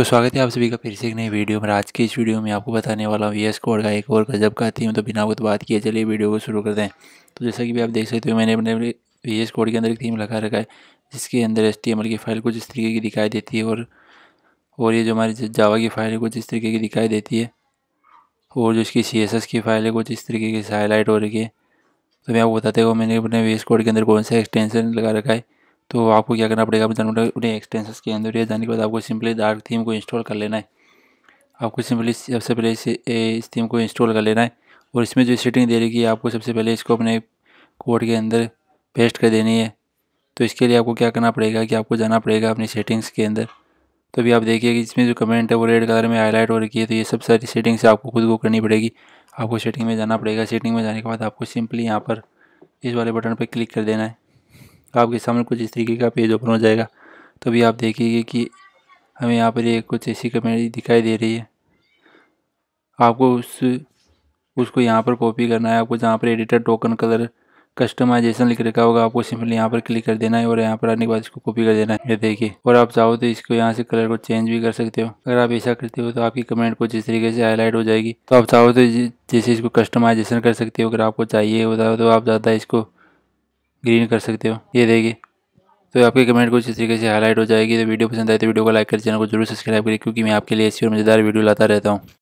तो स्वागत है आप सभी का फिर से एक नई वीडियो में आज की इस वीडियो में आपको बताने वाला हूँ वी कोड का एक और गजब का थीम तो बिना कुछ बात किए चलिए वीडियो को शुरू कर दें तो जैसा कि भी आप देख सकते हो मैंने अपने वी कोड के अंदर एक थीम लगा रखा है जिसके अंदर एस की फ़ाइल कुछ इस तरीके की दिखाई देती है और और ये जो हमारी जावा की फ़ाइल है कुछ इस तरीके की दिखाई देती है और जो इसकी सी की फ़ाइल है कुछ इस तरीके की हाईलाइट हो रही है तो मैं आपको बताते हुए मैंने अपने वी कोड के अंदर कौन सा एक्सटेंशन लगा रखा है तो आपको क्या करना पड़ेगा अपने डाउनलोड उन्हें एक्सटेंसस के अंदर या जाने के बाद आपको सिंपली डार्क थीम को इंस्टॉल कर लेना है आपको सिंपली सबसे पहले इसे इस थीम को इंस्टॉल कर लेना है और इसमें जो सेटिंग दे रही है आपको सबसे पहले इसको अपने कोड के अंदर पेस्ट कर देनी है तो इसके लिए आपको क्या करना पड़ेगा कि आपको जाना पड़ेगा अपनी सेटिंग्स के अंदर तो अभी आप देखिए कि इसमें जो कमेंट है वो रेड कलर में हाईलाइट हो रखी है तो ये सब सारी सेटिंग्स आपको खुद को करनी पड़ेगी आपको सेटिंग में जाना पड़ेगा सेटिंग में जाने के बाद आपको सिंपली यहाँ पर इस वाले बटन पर क्लिक कर देना है आपके सामने कुछ इस तरीके का पेज ओपन हो जाएगा तो भी आप देखिएगा कि हमें यहाँ पर ये कुछ ऐसी कमेंट दिखाई दे रही है आपको उस उसको यहाँ पर कॉपी करना है आपको जहाँ पर एडिटर टोकन कलर कस्टमाइजेशन लिख रखा होगा आपको सिंपली यहाँ पर क्लिक कर देना है और यहाँ पर आने के बाद इसको कॉपी कर देना है ये देखिए और आप चाहो तो इसको यहाँ से कलर को चेंज भी कर सकते हो अगर आप ऐसा करते हो तो आपकी कमेंट को जिस तरीके से हाईलाइट हो जाएगी तो आप चाहो तो जैसे इसको कस्टमाइजेशन कर सकते हो अगर आपको चाहिए होता हो तो आप ज़्यादा इसको ग्रीन कर सकते हो ये देगी तो आपके कमेंट कुछ इस तरीके से हाईलाइट हो जाएगी तो वीडियो पसंद आए तो वीडियो को लाइक कर चैनल को जरूर सब्सक्राइब करें क्योंकि मैं आपके लिए ऐसी और मज़ेदार वीडियो लाता रहता हूँ